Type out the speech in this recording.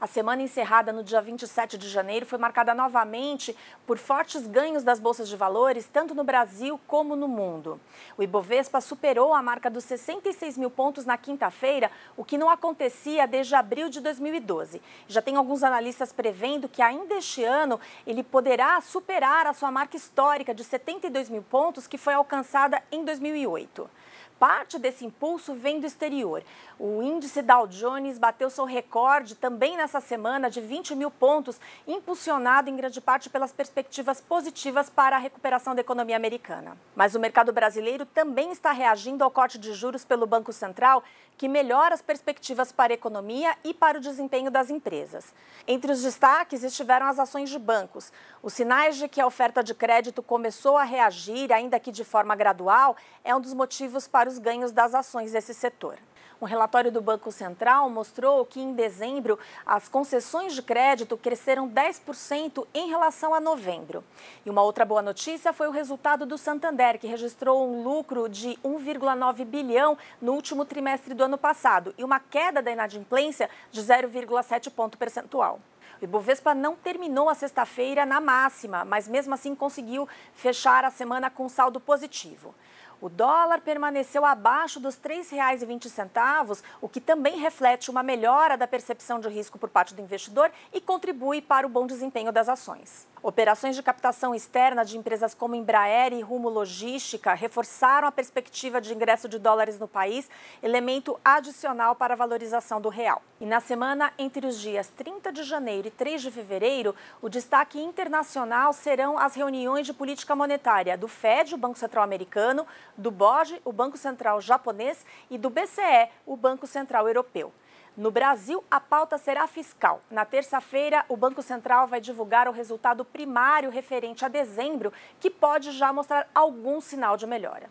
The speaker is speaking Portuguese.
A semana encerrada no dia 27 de janeiro foi marcada novamente por fortes ganhos das bolsas de valores, tanto no Brasil como no mundo. O Ibovespa superou a marca dos 66 mil pontos na quinta-feira, o que não acontecia desde abril de 2012. Já tem alguns analistas prevendo que ainda este ano ele poderá superar a sua marca histórica de 72 mil pontos, que foi alcançada em 2008. Parte desse impulso vem do exterior. O índice Dow Jones bateu seu recorde também nessa semana de 20 mil pontos, impulsionado em grande parte pelas perspectivas positivas para a recuperação da economia americana. Mas o mercado brasileiro também está reagindo ao corte de juros pelo Banco Central, que melhora as perspectivas para a economia e para o desempenho das empresas. Entre os destaques estiveram as ações de bancos. Os sinais de que a oferta de crédito começou a reagir, ainda que de forma gradual, é um dos motivos para os ganhos das ações desse setor. Um relatório do Banco Central mostrou que em dezembro as concessões de crédito cresceram 10% em relação a novembro. E uma outra boa notícia foi o resultado do Santander, que registrou um lucro de 1,9 bilhão no último trimestre do ano passado e uma queda da inadimplência de 0,7 ponto percentual. O Ibovespa não terminou a sexta-feira na máxima, mas mesmo assim conseguiu fechar a semana com saldo positivo. O dólar permaneceu abaixo dos R$ 3,20, o que também reflete uma melhora da percepção de risco por parte do investidor e contribui para o bom desempenho das ações. Operações de captação externa de empresas como Embraer e Rumo Logística reforçaram a perspectiva de ingresso de dólares no país, elemento adicional para a valorização do real. E na semana entre os dias 30 de janeiro e 3 de fevereiro, o destaque internacional serão as reuniões de política monetária do Fed, o Banco Central Americano, do BOJ, o Banco Central Japonês e do BCE, o Banco Central Europeu. No Brasil, a pauta será fiscal. Na terça-feira, o Banco Central vai divulgar o resultado primário referente a dezembro, que pode já mostrar algum sinal de melhora.